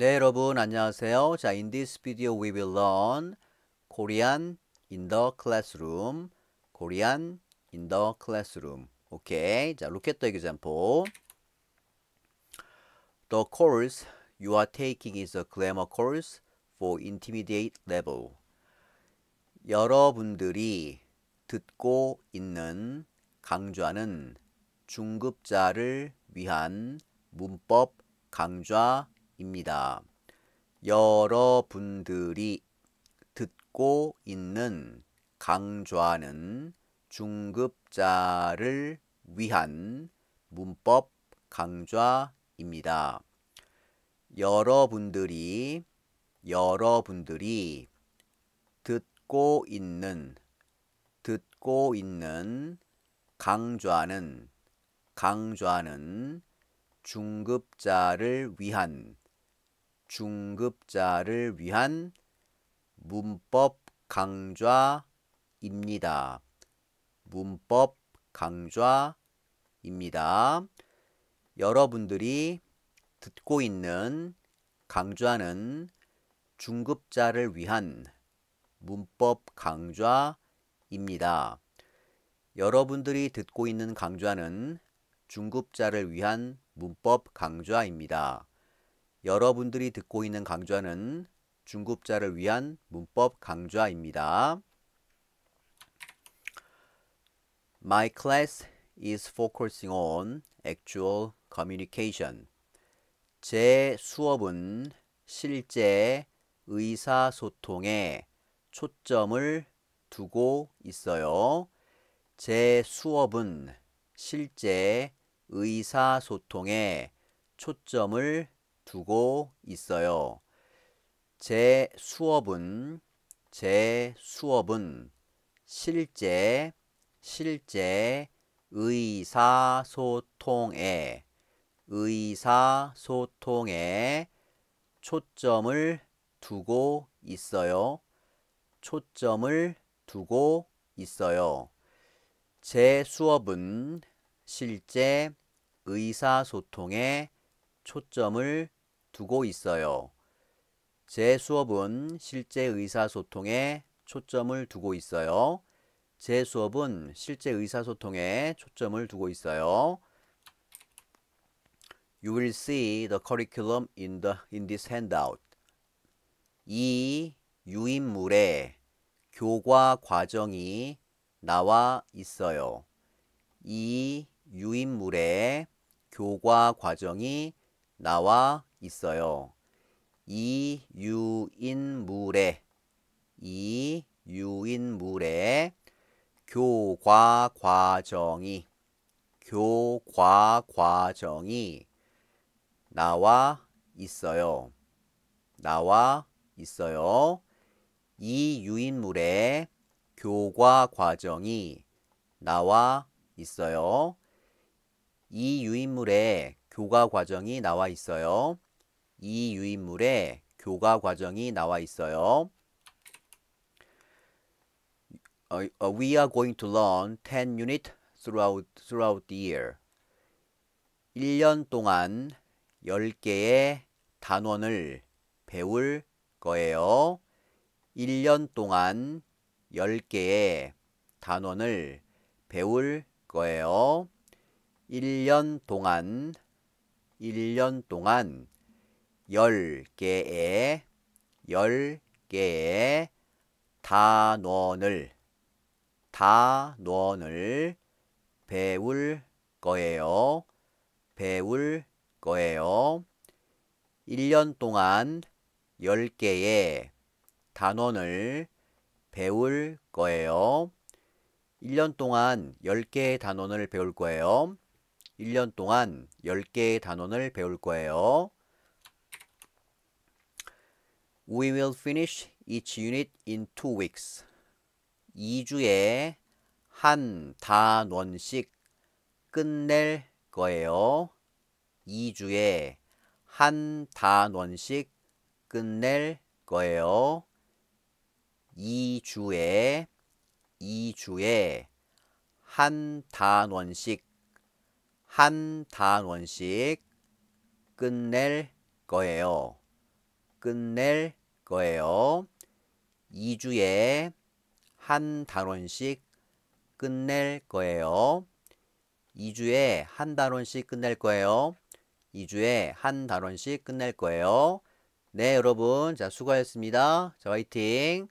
네, 여러분 안녕하세요. 자, in this video we will learn Korean in the classroom. Korean in the classroom. 오케이. 자, look at the example. The course you are taking is a grammar course for intermediate level. 여러분들이 듣고 있는 강좌는 중급자를 위한 문법 강좌 입니다. 여러분들이 듣고 있는 강좌는 중급자를 위한 문법 강좌입니다. 여러분들이 여러분들이 듣고 있는 듣고 있는 강좌는 강좌는 중급자를 위한 중급자를 위한 문법 강좌입니다. 문법 강좌입니다. 여러분들이 듣고 있는 강좌는 중급자를 위한 문법 강좌입니다. 여러분들이 듣고 있는 강좌는 중급자를 위한 문법 강좌입니다. 여러분들이 듣고 있는 강좌는 중급자를 위한 문법 강좌입니다. My class is focusing on actual communication. 제 수업은 실제 의사소통에 초점을 두고 있어요. 제 수업은 실제 의사소통에 초점을 두고 있어요. 제 수업은 제 수업은 실제 실제 의사소통에 의사소통에 초점을 두고 있어요. 초점을 두고 있어요. 제 수업은 실제 의사소통에 초점을 두고 있어요. 제 수업은 실제 의사소통에 초점을 두고 있어요. 제 수업은 실제 의사소통에 초점을 두고 있어요. You will see the curriculum in, the, in this handout. 이 유인물에 교과 과정이 나와 있어요. 이 유인물에 교과 과정이 나와 있어요. 이유인물에 이유인물에 교과 과정이 교과 과정이 나와 있어요. 나와 있어요. 이 유인물의 교과 과정이 나와 있어요. 이 유인물의 교과 과정이 나와 있어요. 이 유인물에 교과 과정이 나와 있어요. Uh, we are going to learn 10 unit throughout, throughout the year. 1년 동안 10개의 단원을 배울 거예요. 1년 동안 10개의 단원을 배울 거예요. 1년 동안 1년 동안 10개의 10개의 단원을 단원을 배울 거예요. 배울 거예요. 1년 동안 10개의 단원을 배울 거예요. 1년 동안 10개의 단원을 배울 거예요. 1년 동안 10개의 단원을 배울 거예요. We will finish each unit in two weeks. 2주에 한 단원씩 끝낼 거예요. 2주에 한 단원씩 끝낼 거예요. 2주에 2주에 한 단원씩 한 단원씩 끝낼 거예요. 끝낼 거예요. 2주에 한 단원씩 끝낼 거예요. 2주에 한 단원씩 끝낼 거예요. 2주에 한 단원씩 끝낼 거예요. 네, 여러분. 자, 수고하셨습니다. 자, 화이팅!